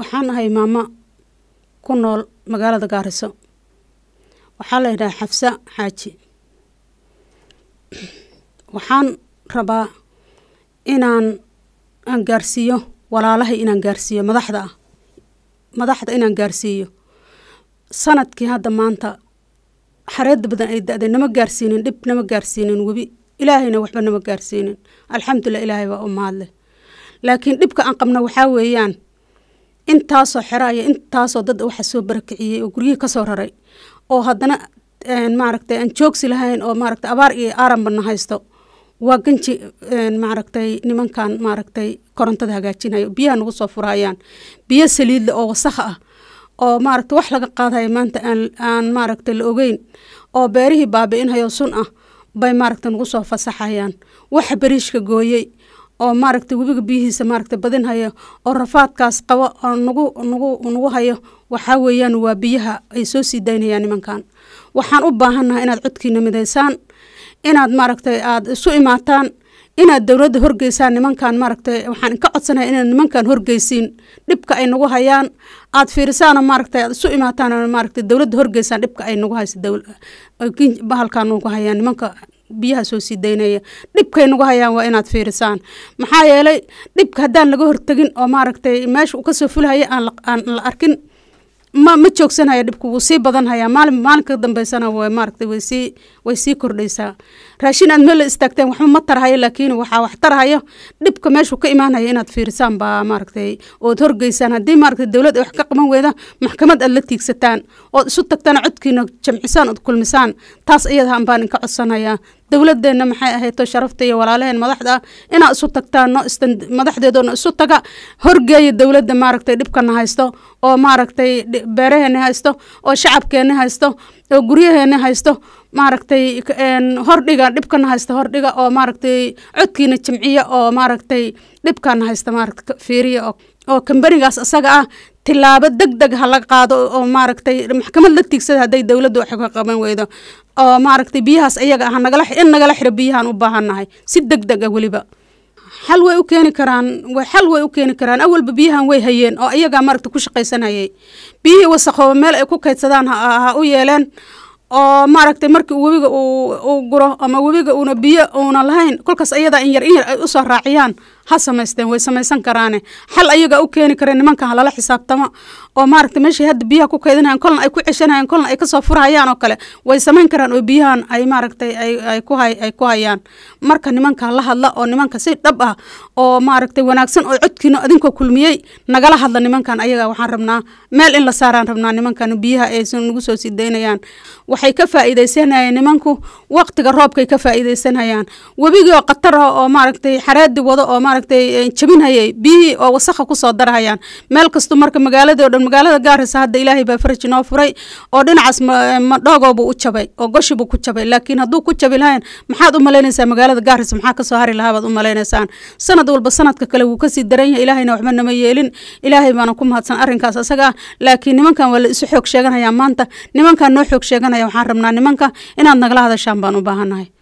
waxaan ahay maamo ku nool magaalada gaariso waxaa la yidhaha xafsa xaaji waxaan rabaa inaan aan gaarsiiyo walaalahay inaan gaarsiiyo madaxda ah madaxda inaan gaarsiiyo sanadkii hadda maanta xareedda badan ay da-day nama gaarsiinin dhib nama gaarsiinin webi ilaahayna waxba nama gaarsiinin alxamdulilah ilaahay baa u mahadleh laakiin dhibka aan qabno waxaa weeyaan intaasoo xeraayo intaasoo dad waxa soo barakiciyey oo guryihii kasoo raray oo haddana maaragtay aan joogsi lahayn oo maaragtay abaar iyo aaranbana haysto waa ganji maaragtay nimankan maaragtay korontada hagaajinayo biyaha nagu soo furayaan biyo saliidle oo wasakh ah oo maaragtay wax laga qaadayo maanta aan maaragtay la ogeyn oo beerihii baabi'inhayo sun ah bay maaragtay nagu soo fasaxayaan waxa beriishka gooyey oo maaragta webiga biyihiisa maaragta badin hayo oo rafaadkaas qabo oo nagu nagu nagu hayo waxaa weeyaan waa biyaha ay soo sii daynayaan nimankan waxaan u baahannahay inaad codkiina midaysaan inaad maaragta aada isu imaataan inaad dowladda horgeysaan nimankan maaragta waxaan ka codsanaha inaad nimankan horgeysiin dhibka ay nagu hayaan aad fiirisaano maaragta aad isu imaataan maaragta dowladda horgeysaan dhibka ay nagu hayso bahalkan nagu hayaan nimanka biyaha soo sii daynaya dhibkay nagu hayaan waa inaad fiirisaan maxaa yeelay dhibka haddaan laga hortegin oo maaragtay meesha uu kasoo fulhaya aan la arkin ma ma joogsanhaya dhibku wuu sii badanhayaa maalin maalinka dambeysana way maaragtay way sii way sii kordhaysaa raashin aad meel istaagteen waxba ma tarhayo laakiin waxaa wax tarhayo dhibka meeshuu ka imaanaya inaad fiirisaan baa maaragtay ood horgeysaan haddii maaragtay dowlad ay wax ka qaban weyda maxkamad aad la tiigsataan ood isu tagtana codkiina jamcisaan ood kulmisaan taas iyadaha inka codsanhayaa dowladeenna maxay ahayto sharafta iyo walaalaheen madaxda ah inaa isu tagtaan no istan madaxdeedoona isu taga horgeeya dowladda maaragtay dhibkana haysto oo maaragtay beeraheenna haysto oo shacabkeenna haysto oo guryaheenna haysto maaragtay hordhiga dhibkana haysta hordhiga oo maaragtay codkiina jimciya oo maaragtay dhibkana haysta maaragta fiiriya oo oo kambanigaas isaga ah tilaabo deg deg ha la qaado oo maaragtay maxkamad la tiigsada hadday dowladda wax ka qaban weydo oo maaragtay biyahaas iyaga ah in nagala xiro biyahaan u baahannahay si deg deg ah weliba xal way u keeni karaan xal way u keeni karaan awalba biyahan way hayeen oo iyagaa ah maaragta ku shaqaysanayay biyihii wasakhooba meel ay ku kaydsadaan ha u yeeleen oo maaragtay markii webiga uu guro ama webiga uuna biyo uuna lahayn kolkaas ayadaa in yar in yar ay u raaciyaan ha samaysteen way samaysan karaane xal ayagaa u keeni kareen nimankan halala xisaabtama oo maaragta meeshay hadda biyaha ku kaydinayan kolna ay ku ceshanayaan kolna ay kasoo furhayaan oo kale way samayn karaan oo biyahan ay maaragtay ay ku hayaan marka nimanka la hadla oo nimanka si dhab ah oo maaragtay wanaagsan oo codkiina adinkoo kulmiyey nagala hadla nimankan ayaga waxaan rabnaa meel in la saaraan rabnaa nimankan biyaha ay nagu soo sii daynayaan waxay ka faa'iidaysanayeen nimanku waqtiga roobkay ka faa'iidaysanayaan webigii oo qatar ah oo maaragtay xaraadi wado oo maaragtay maaragtay eh, jabinhayay biyihii oo wasakha kusoo darhayaan meel kasto marka magaalado dhan magaalada gaarisa hadda ilaahay baa faraj noo furay oo dhinacaas madhoogoobu eh, u jabay oo goshibu ku jabay laakiin hadduu ku jabi lahayn maxaad u malaynaysaa magaalada gaarisa maxaa kasoo hari lahabaad u maleynaysaan sanad walba sanadka kale wuu kasii daranyahay ilaahayna waxba nama yeelin ilaahay baana ku mahadsan arrinkaas asaga ah laakiin nimankan waa la isu xoog sheeganayaa maanta nimankaan noo xoog sheeganaya waxaan rabnaa nimanka inaad nagala hadashaan baan u baahannahay